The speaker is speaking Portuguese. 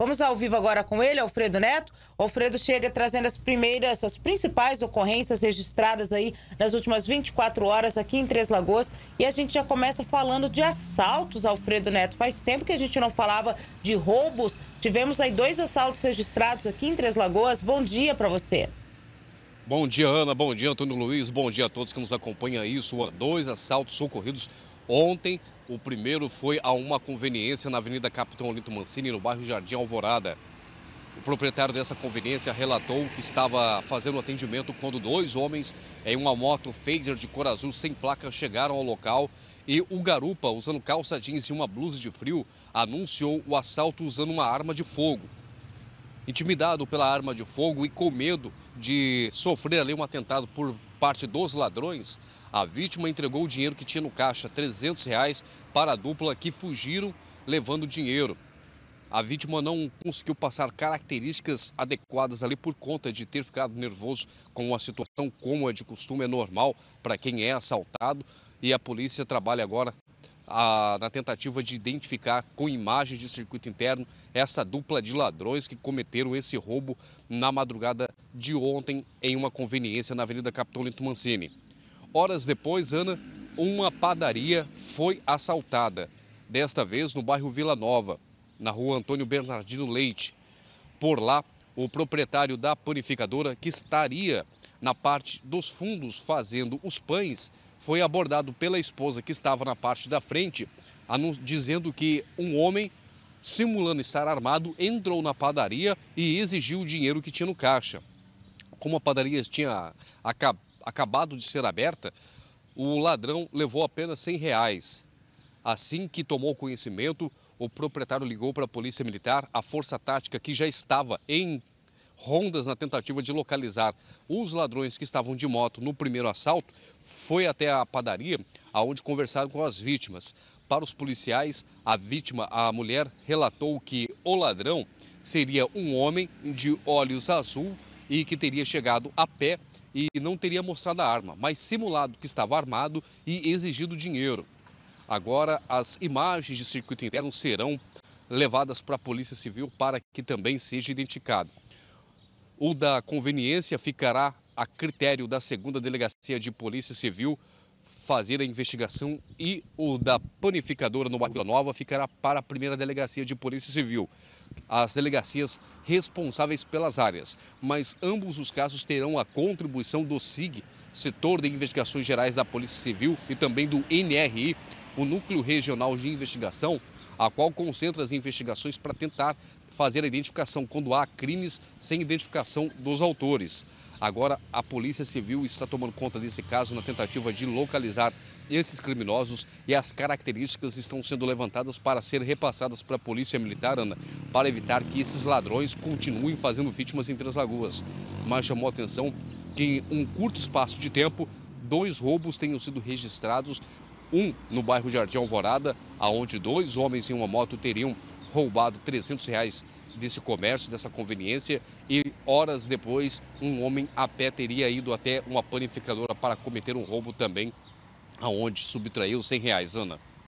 Vamos ao vivo agora com ele, Alfredo Neto. Alfredo chega trazendo as primeiras, as principais ocorrências registradas aí nas últimas 24 horas aqui em Três Lagoas. E a gente já começa falando de assaltos, Alfredo Neto. Faz tempo que a gente não falava de roubos. Tivemos aí dois assaltos registrados aqui em Três Lagoas. Bom dia para você. Bom dia, Ana. Bom dia, Antônio Luiz. Bom dia a todos que nos acompanham aí. Sua dois assaltos ocorridos Ontem, o primeiro foi a uma conveniência na Avenida Capitão Olinto Mancini, no bairro Jardim Alvorada. O proprietário dessa conveniência relatou que estava fazendo atendimento quando dois homens em uma moto Phaser de cor azul sem placa chegaram ao local e o garupa, usando calça jeans e uma blusa de frio, anunciou o assalto usando uma arma de fogo. Intimidado pela arma de fogo e com medo de sofrer ali um atentado por parte dos ladrões, a vítima entregou o dinheiro que tinha no caixa, 300 reais, para a dupla que fugiram levando o dinheiro. A vítima não conseguiu passar características adequadas ali por conta de ter ficado nervoso com uma situação como é de costume, é normal para quem é assaltado. E a polícia trabalha agora a, ah, na tentativa de identificar com imagens de circuito interno essa dupla de ladrões que cometeram esse roubo na madrugada de ontem em uma conveniência na Avenida Capitolino Mancini. Horas depois, Ana, uma padaria foi assaltada. Desta vez no bairro Vila Nova, na rua Antônio Bernardino Leite. Por lá, o proprietário da panificadora, que estaria na parte dos fundos fazendo os pães, foi abordado pela esposa que estava na parte da frente, dizendo que um homem, simulando estar armado, entrou na padaria e exigiu o dinheiro que tinha no caixa. Como a padaria tinha acabado de ser aberta, o ladrão levou apenas 100 reais. Assim que tomou conhecimento, o proprietário ligou para a Polícia Militar, a Força Tática, que já estava em rondas na tentativa de localizar os ladrões que estavam de moto no primeiro assalto, foi até a padaria, aonde conversaram com as vítimas. Para os policiais, a vítima, a mulher, relatou que o ladrão seria um homem de olhos azul e que teria chegado a pé e não teria mostrado a arma, mas simulado que estava armado e exigido dinheiro. Agora, as imagens de circuito interno serão levadas para a Polícia Civil para que também seja identificado. O da conveniência ficará a critério da segunda delegacia de Polícia Civil fazer a investigação e o da panificadora no Bairro Vila Nova ficará para a primeira delegacia de Polícia Civil, as delegacias responsáveis pelas áreas. Mas ambos os casos terão a contribuição do SIG, setor de investigações gerais da Polícia Civil e também do NRI, o Núcleo Regional de Investigação, a qual concentra as investigações para tentar fazer a identificação quando há crimes sem identificação dos autores. Agora a Polícia Civil está tomando conta desse caso na tentativa de localizar esses criminosos e as características estão sendo levantadas para serem repassadas para a Polícia Militar, Ana, para evitar que esses ladrões continuem fazendo vítimas em Três Lagoas. Mas chamou a atenção que em um curto espaço de tempo, dois roubos tenham sido registrados, um no bairro Jardim Alvorada, aonde dois homens em uma moto teriam roubado 300 reais desse comércio, dessa conveniência, e horas depois um homem a pé teria ido até uma panificadora para cometer um roubo também, aonde subtraiu 100 reais, Ana.